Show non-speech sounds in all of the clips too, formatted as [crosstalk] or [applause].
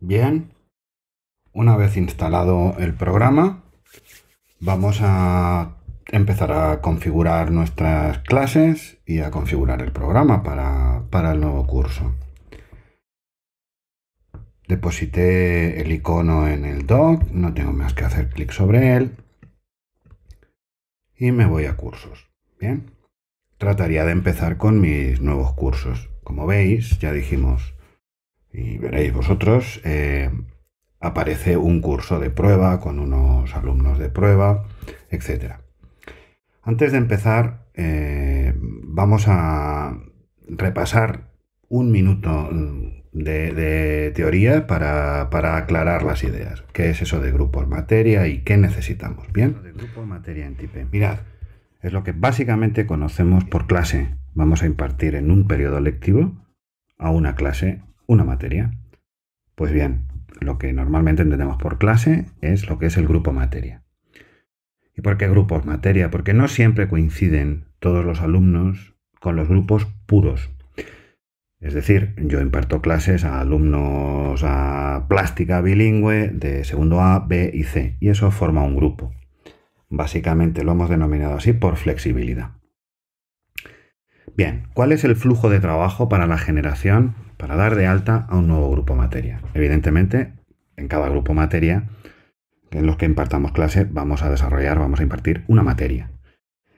Bien. Una vez instalado el programa, vamos a empezar a configurar nuestras clases y a configurar el programa para, el nuevo curso. Deposité el icono en el doc, no tengo más que hacer clic sobre él y me voy a cursos. Bien, trataría de empezar con mis nuevos cursos. Como veis, ya dijimos y veréis vosotros, eh, aparece un curso de prueba con unos alumnos de prueba, etc. Antes de empezar, eh, vamos a repasar un minuto mm, de, teoría para, aclarar las ideas. ¿Qué es eso de grupos materia y qué necesitamos? Bien. De grupo materia en tipe. Mirad, es lo que básicamente conocemos por clase. Vamos a impartir en un periodo lectivo a una clase una materia. Pues bien, lo que normalmente entendemos por clase es lo que es el grupo materia. ¿Y por qué grupos materia? Porque no siempre coinciden todos los alumnos con los grupos puros. Es decir, yo imparto clases a alumnos a plástica bilingüe de segundo A, B y C, y eso forma un grupo. Básicamente lo hemos denominado así por flexibilidad. Bien, ¿cuál es el flujo de trabajo para la generación para dar de alta a un nuevo grupo materia. Evidentemente, en cada grupo materia en los que impartamos clase vamos a desarrollar, vamos a impartir una materia.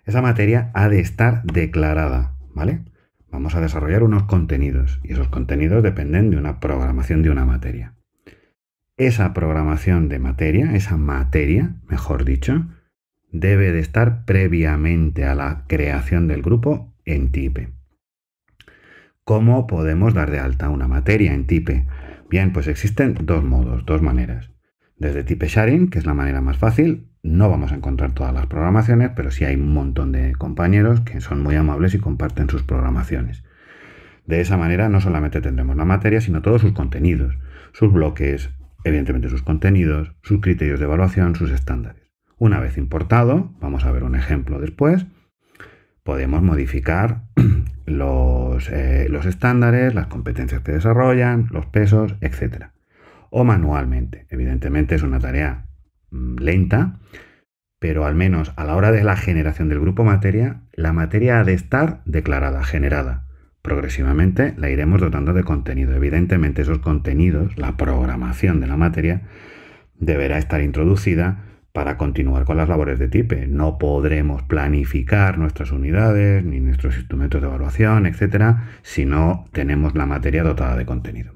Esa materia ha de estar declarada, ¿vale? Vamos a desarrollar unos contenidos y esos contenidos dependen de una programación de una materia. Esa programación de materia, esa materia, mejor dicho, debe de estar previamente a la creación del grupo en TIPE. ¿Cómo podemos dar de alta una materia en Tipe? Bien, pues existen dos modos, dos maneras. Desde Tipe Sharing, que es la manera más fácil, no vamos a encontrar todas las programaciones, pero sí hay un montón de compañeros que son muy amables y comparten sus programaciones. De esa manera no solamente tendremos la materia, sino todos sus contenidos, sus bloques, evidentemente sus contenidos, sus criterios de evaluación, sus estándares. Una vez importado, vamos a ver un ejemplo después, podemos modificar [clears throat] eh, los, estándares, las competencias que desarrollan, los pesos, etc. O manualmente. Evidentemente es una tarea mm, lenta, pero al menos a la hora de la generación del grupo materia, la materia ha de estar declarada, generada. Progresivamente la iremos dotando de contenido. Evidentemente esos contenidos, la programación de la materia, deberá estar introducida para continuar con las labores de TIPE. No podremos planificar nuestras unidades ni nuestros instrumentos de evaluación, etcétera, si no tenemos la materia dotada de contenido.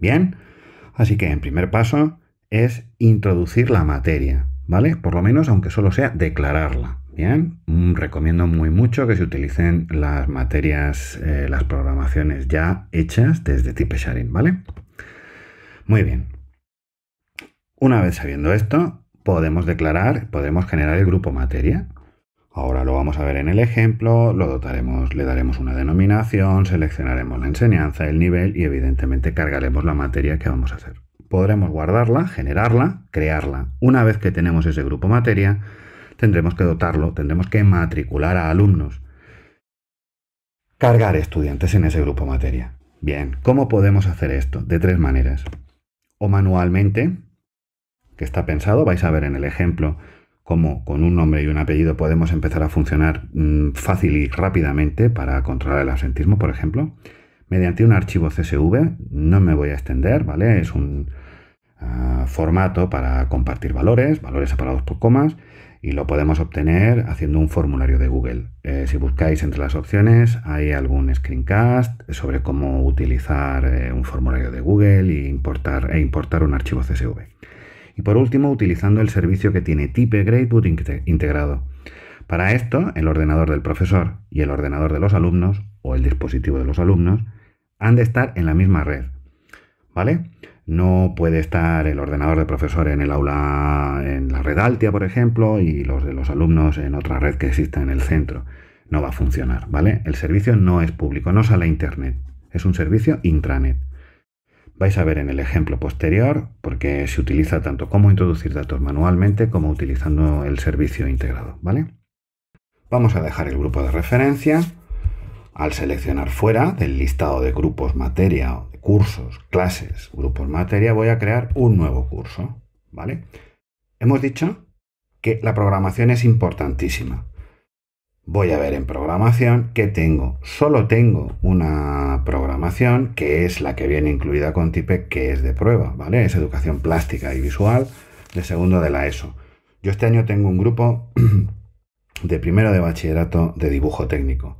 Bien, así que el primer paso es introducir la materia, ¿vale? Por lo menos, aunque solo sea declararla. Bien, mm, recomiendo muy mucho que se utilicen las materias, eh, las programaciones ya hechas desde TIPE Sharing, ¿vale? Muy bien, una vez sabiendo esto, podemos declarar, podemos generar el grupo materia. Ahora lo vamos a ver en el ejemplo, lo dotaremos, le daremos una denominación, seleccionaremos la enseñanza, el nivel y evidentemente cargaremos la materia que vamos a hacer. Podremos guardarla, generarla, crearla. Una vez que tenemos ese grupo materia, tendremos que dotarlo, tendremos que matricular a alumnos, cargar estudiantes en ese grupo materia. Bien, ¿cómo podemos hacer esto? De tres maneras. O manualmente, que está pensado. Vais a ver en el ejemplo cómo con un nombre y un apellido podemos empezar a funcionar mm, fácil y rápidamente para controlar el absentismo, por ejemplo, mediante un archivo CSV. No me voy a extender, ¿vale? Es un ah, formato para compartir valores, valores separados por comas, y lo podemos obtener haciendo un formulario de Google. Eh, si buscáis entre las opciones, hay algún screencast sobre cómo utilizar eh, un formulario de Google e importar, e importar un archivo CSV. Y por último, utilizando el servicio que tiene Type integrado. Para esto, el ordenador del profesor y el ordenador de los alumnos, o el dispositivo de los alumnos, han de estar en la misma red. ¿Vale? No puede estar el ordenador del profesor en el aula, en la red Altia, por ejemplo, y los de los alumnos en otra red que exista en el centro. No va a funcionar, ¿vale? El servicio no es público, no sale a Internet. Es un servicio intranet. Vais a ver en el ejemplo posterior porque se utiliza tanto como introducir datos manualmente como utilizando el servicio integrado, ¿vale? Vamos a dejar el grupo de referencia. Al seleccionar fuera del listado de grupos materia, cursos, clases, grupos materia, voy a crear un nuevo curso, ¿vale? Hemos dicho que la programación es importantísima voy a ver en programación que tengo. Solo tengo una programación que es la que viene incluida con Tipe, que es de prueba, ¿vale? Es educación plástica y visual de segundo de la ESO. Yo este año tengo un grupo [clears throat] de primero de bachillerato de dibujo técnico.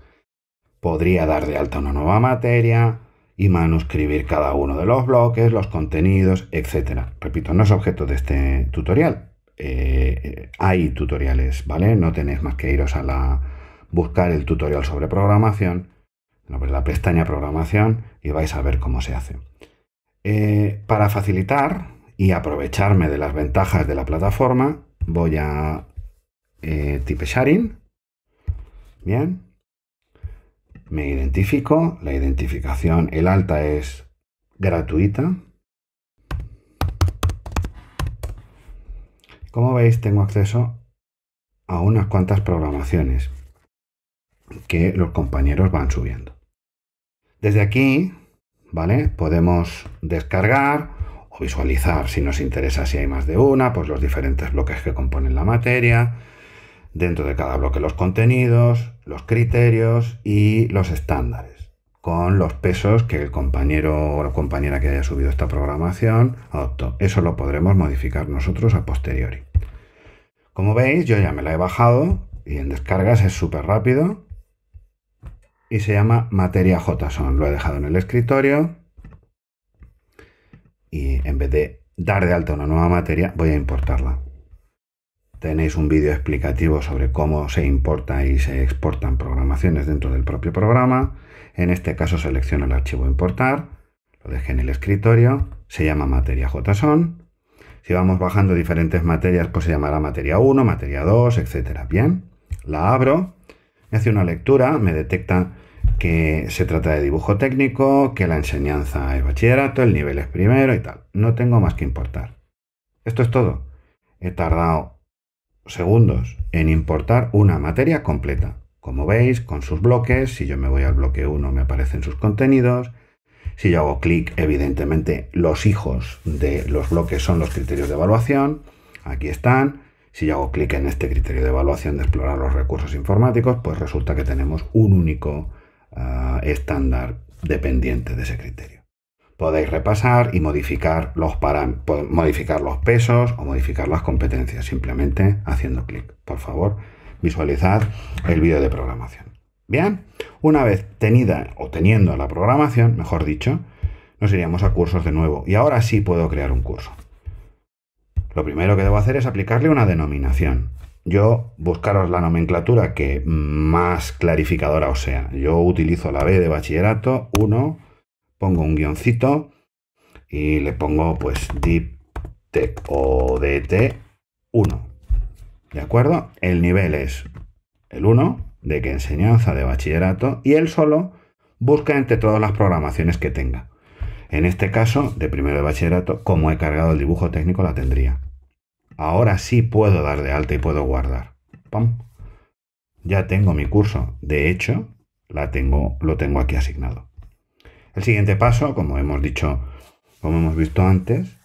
Podría dar de alta una nueva materia y manuscribir cada uno de los bloques, los contenidos, etcétera Repito, no es objeto de este tutorial. Eh, eh, hay tutoriales, ¿vale? No tenéis más que iros a la, buscar el tutorial sobre programación, la pestaña programación y vais a ver cómo se hace. Eh, para facilitar y aprovecharme de las ventajas de la plataforma, voy a eh, sharing. Bien. Me identifico. La identificación, el alta es gratuita. Como veis, tengo acceso a unas cuantas programaciones que los compañeros van subiendo. Desde aquí, ¿vale? Podemos descargar o visualizar si nos interesa si hay más de una, pues los diferentes bloques que componen la materia, dentro de cada bloque los contenidos, los criterios y los estándares, con los pesos que el compañero o la compañera que haya subido esta programación adoptó. Eso lo podremos modificar nosotros a posteriori. Como veis, yo ya me la he bajado y en descargas es súper rápido y se llama Materia JSON. Lo he dejado en el escritorio y en vez de dar de alta una nueva materia, voy a importarla. Tenéis un vídeo explicativo sobre cómo se importa y se exportan programaciones dentro del propio programa. En este caso selecciono el archivo importar, lo dejé en el escritorio, se llama materia JSON. Si vamos bajando diferentes materias, pues se llamará materia 1, materia 2, etc. Bien, la abro me hace una lectura, me detecta que se trata de dibujo técnico, que la enseñanza es bachillerato, el nivel es primero y tal. No tengo más que importar. Esto es todo. He tardado segundos en importar una materia completa. Como veis, con sus bloques, si yo me voy al bloque 1 me aparecen sus contenidos. Si yo hago clic, evidentemente los hijos de los bloques son los criterios de evaluación. Aquí están. Si yo hago clic en este criterio de evaluación de explorar los recursos informáticos, pues resulta que tenemos un único ah, estándar dependiente de ese criterio. Podéis repasar y modificar los, modificar los pesos o modificar las competencias simplemente haciendo clic. Por favor, visualizad el vídeo de programación. Bien, una vez tenida o teniendo la programación, mejor dicho, nos iríamos a cursos de nuevo. Y ahora sí puedo crear un curso. Lo primero que debo hacer es aplicarle una denominación. Yo buscaros la nomenclatura que más clarificadora os sea. Yo utilizo la B de bachillerato 1, pongo un guioncito y le pongo pues Tech o DT 1. ¿De acuerdo? El nivel es el 1 de que enseñanza de bachillerato y él solo busca entre todas las programaciones que tenga. En este caso, de primero de bachillerato, como he cargado el dibujo técnico, la tendría. Ahora sí puedo dar de alta y puedo guardar. ¡Pam! Ya tengo mi curso. De hecho, la tengo, lo tengo aquí asignado. El siguiente paso, como hemos dicho, como hemos visto antes,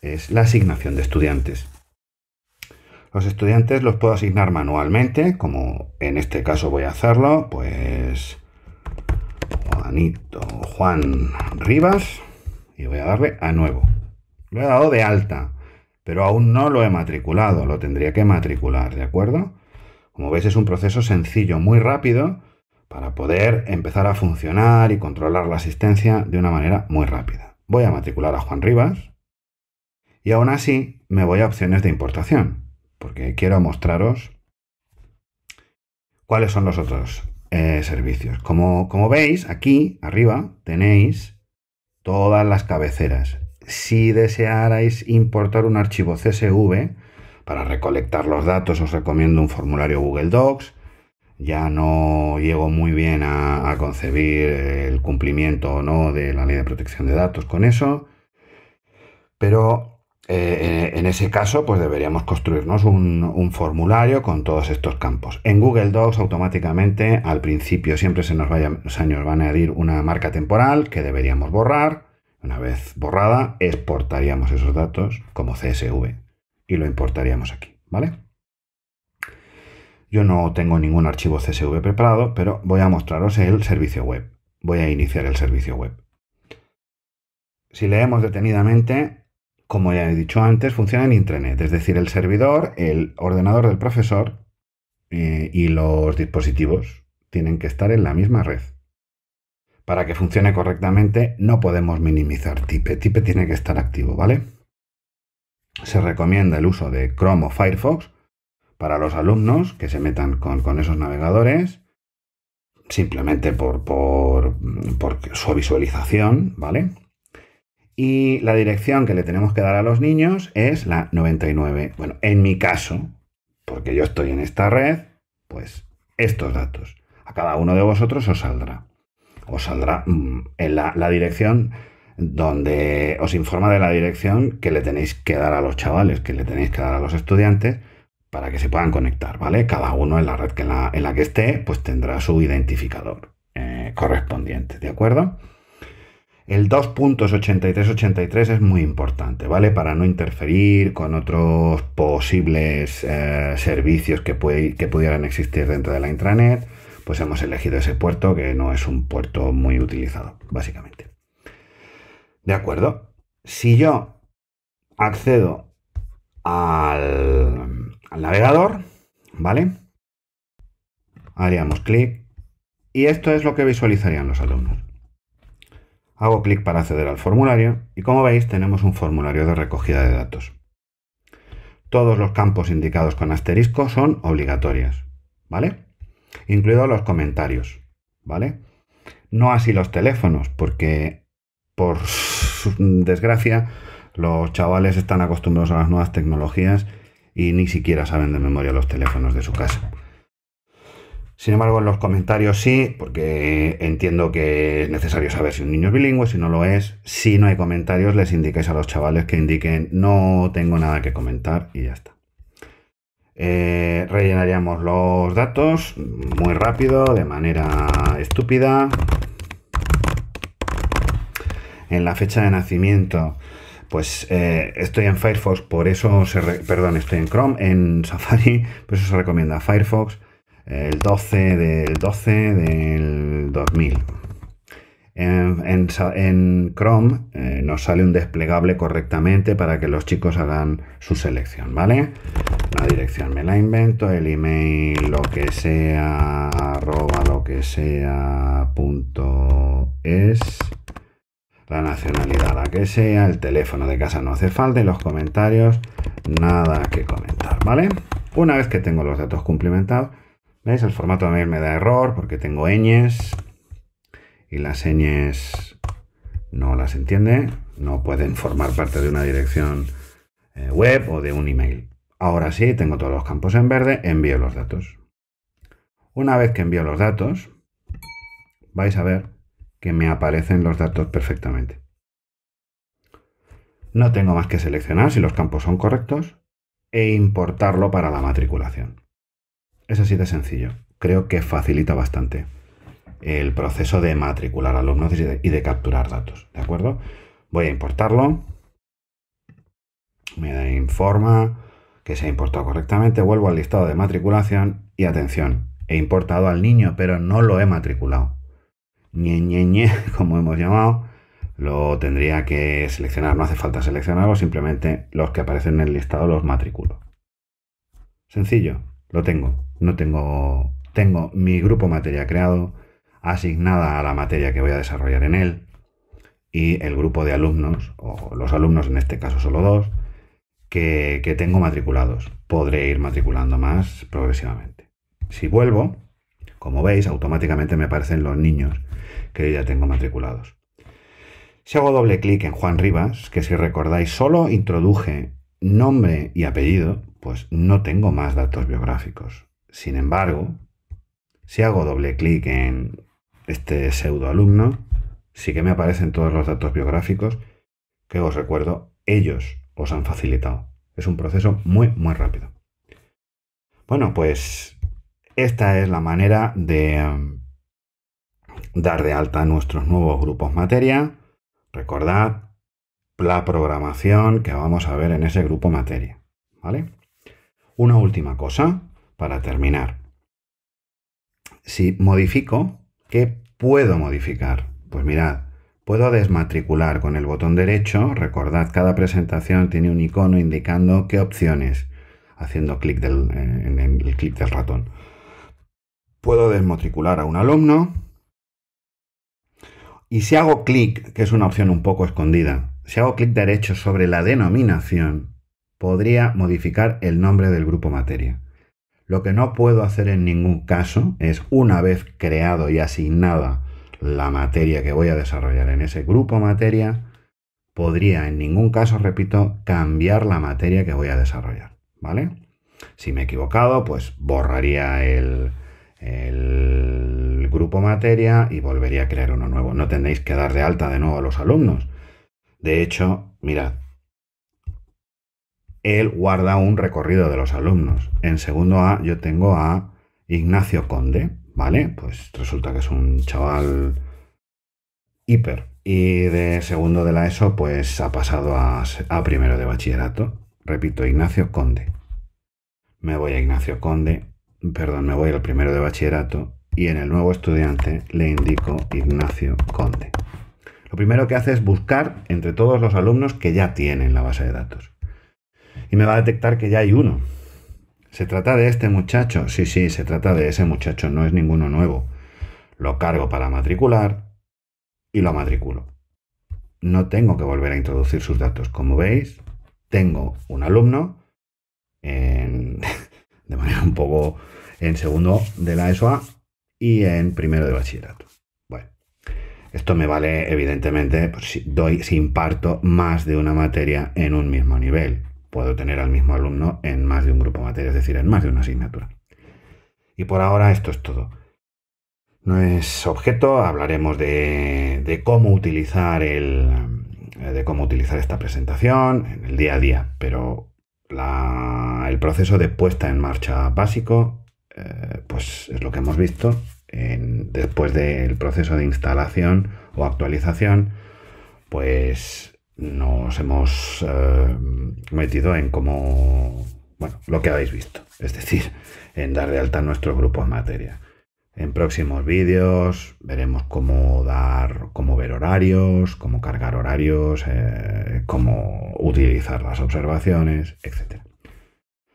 es la asignación de estudiantes. Los estudiantes los puedo asignar manualmente, como en este caso voy a hacerlo, pues Juanito, Juan Rivas, y voy a darle a nuevo. Lo he dado de alta pero aún no lo he matriculado, lo tendría que matricular, ¿de acuerdo? Como veis es un proceso sencillo, muy rápido, para poder empezar a funcionar y controlar la asistencia de una manera muy rápida. Voy a matricular a Juan Rivas y aún así me voy a opciones de importación, porque quiero mostraros cuáles son los otros eh, servicios. Como, como veis, aquí arriba tenéis todas las cabeceras si desearais importar un archivo CSV, para recolectar los datos os recomiendo un formulario Google Docs. Ya no llego muy bien a, concebir el cumplimiento o no de la ley de protección de datos con eso. Pero eh, eh, en ese caso, pues deberíamos construirnos un, formulario con todos estos campos. En Google Docs, automáticamente, al principio siempre se nos, se nos va a añadir una marca temporal que deberíamos borrar una vez borrada, exportaríamos esos datos como CSV y lo importaríamos aquí, ¿vale? Yo no tengo ningún archivo CSV preparado, pero voy a mostraros el servicio web. Voy a iniciar el servicio web. Si leemos detenidamente, como ya he dicho antes, funciona en intranet, es decir, el servidor, el ordenador del profesor eh, y los dispositivos tienen que estar en la misma red para que funcione correctamente, no podemos minimizar Tipe. Tipe tiene que estar activo, ¿vale? Se recomienda el uso de Chrome o Firefox para los alumnos que se metan con, esos navegadores, simplemente por, por, por su visualización, ¿vale? Y la dirección que le tenemos que dar a los niños es la 99. Bueno, en mi caso, porque yo estoy en esta red, pues estos datos. A cada uno de vosotros os saldrá os saldrá mm, en la, dirección donde os informa de la dirección que le tenéis que dar a los chavales, que le tenéis que dar a los estudiantes para que se puedan conectar, ¿vale? Cada uno en la red en, la, que esté, pues tendrá su identificador eh, correspondiente, ¿de acuerdo? El 2.8383 es muy importante, ¿vale? Para no interferir con otros posibles eh, servicios que, que pudieran existir dentro de la intranet pues hemos elegido ese puerto que no es un puerto muy utilizado, básicamente. ¿De acuerdo? Si yo accedo al, navegador, ¿vale? Haríamos clic y esto es lo que visualizarían los alumnos. Hago clic para acceder al formulario y como veis tenemos un formulario de recogida de datos. Todos los campos indicados con asterisco son obligatorios, ¿vale? incluidos los comentarios, ¿vale? No así los teléfonos, porque por [laughs] desgracia los chavales están acostumbrados a las nuevas tecnologías y ni siquiera saben de memoria los teléfonos de su casa. Sin embargo, en los comentarios sí, porque entiendo que es necesario saber si un niño es bilingüe, si no lo es. Si no hay comentarios, les indiquéis a los chavales que indiquen no tengo nada que comentar y ya está. Eh, rellenaríamos los datos muy rápido, de manera estúpida. En la fecha de nacimiento, pues eh, estoy en Firefox, por eso se perdón, estoy en Chrome, en Safari, [laughs] por se recomienda Firefox el 12 del 12 del 2000 en, Chrome eh, nos sale un desplegable correctamente para que los chicos hagan su selección, ¿vale? La dirección me la invento, el email lo que sea, arroba lo que sea, punto es la nacionalidad, la que sea, el teléfono de casa no hace falta y los comentarios, nada que comentar, ¿vale? Una vez que tengo los datos cumplimentados, ¿veis? El formato de mail me da error porque tengo ñes, y las señas no las entiende, no pueden formar parte de una dirección eh, web o de un email. Ahora sí, tengo todos los campos en verde, envío los datos. Una vez que envío los datos, vais a ver que me aparecen los datos perfectamente. No tengo más que seleccionar si los campos son correctos e importarlo para la matriculación. Es así de sencillo. Creo que facilita bastante el proceso de matricular alumnos y de, capturar datos, ¿de acuerdo? Voy a importarlo, me informa que se ha importado correctamente, vuelvo al listado de matriculación y atención, he importado al niño, pero no lo he matriculado. Ñe, [laughs] como hemos llamado, lo tendría que seleccionar. No hace falta seleccionarlo, simplemente los que aparecen en el listado los matriculo. Sencillo, lo tengo. No tengo, tengo mi grupo materia creado, asignada a la materia que voy a desarrollar en él y el grupo de alumnos, o los alumnos en este caso solo dos, que, tengo matriculados. Podré ir matriculando más progresivamente. Si vuelvo, como veis, automáticamente me aparecen los niños que ya tengo matriculados. Si hago doble clic en Juan Rivas, que si recordáis solo introduje nombre y apellido, pues no tengo más datos biográficos. Sin embargo, si hago doble clic en este pseudo alumno, sí que me aparecen todos los datos biográficos que os recuerdo, ellos os han facilitado. Es un proceso muy, muy rápido. Bueno, pues esta es la manera de mm, dar de alta nuestros nuevos grupos materia. Recordad la programación que vamos a ver en ese grupo materia. ¿Vale? Una última cosa para terminar. Si modifico ¿Qué puedo modificar? Pues mirad, puedo desmatricular con el botón derecho, recordad cada presentación tiene un icono indicando qué opciones, haciendo clic eh, en el clic del ratón. Puedo desmatricular a un alumno, y si hago clic, que es una opción un poco escondida, si hago clic derecho sobre la denominación, podría modificar el nombre del grupo materia. Lo que no puedo hacer en ningún caso es, una vez creado y asignada la materia que voy a desarrollar en ese grupo materia, podría en ningún caso, repito, cambiar la materia que voy a desarrollar, ¿vale? Si me he equivocado, pues borraría el, grupo materia y volvería a crear uno nuevo. No tendréis que dar de alta de nuevo a los alumnos. De hecho, mirad, él guarda un recorrido de los alumnos. En segundo A yo tengo a Ignacio Conde, ¿vale? Pues resulta que es un chaval hiper. Y de segundo de la ESO, pues ha pasado a, primero de bachillerato. Repito, Ignacio Conde. Me voy a Ignacio Conde, perdón, me voy al primero de bachillerato y en el nuevo estudiante le indico Ignacio Conde. Lo primero que hace es buscar entre todos los alumnos que ya tienen la base de datos y me va a detectar que ya hay uno. ¿Se trata de este muchacho? Sí, sí, se trata de ese muchacho, no es ninguno nuevo. Lo cargo para matricular y lo matriculo. No tengo que volver a introducir sus datos. Como veis, tengo un alumno en, [laughs] de manera un poco en segundo de la ESOA y en primero de bachillerato. Bueno, esto me vale evidentemente pues, si doy, si imparto más de una materia en un mismo nivel puedo tener al mismo alumno en más de un grupo de materia, es decir, en más de una asignatura. Y por ahora esto es todo. No es objeto, hablaremos de, cómo utilizar de cómo utilizar esta presentación en el día a día, pero el proceso de puesta en marcha básico, eh, pues es lo que hemos visto después del proceso de instalación o actualización, pues nos hemos eh, metido en cómo, lo que habéis visto, es decir, en dar de alta nuestros grupos materia. En próximos vídeos veremos cómo dar, cómo ver horarios, cómo cargar horarios, eh, cómo utilizar las observaciones, etc.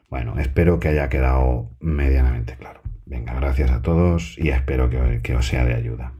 Bueno, espero que haya quedado medianamente claro. Venga, gracias a todos y espero que, que os sea de ayuda.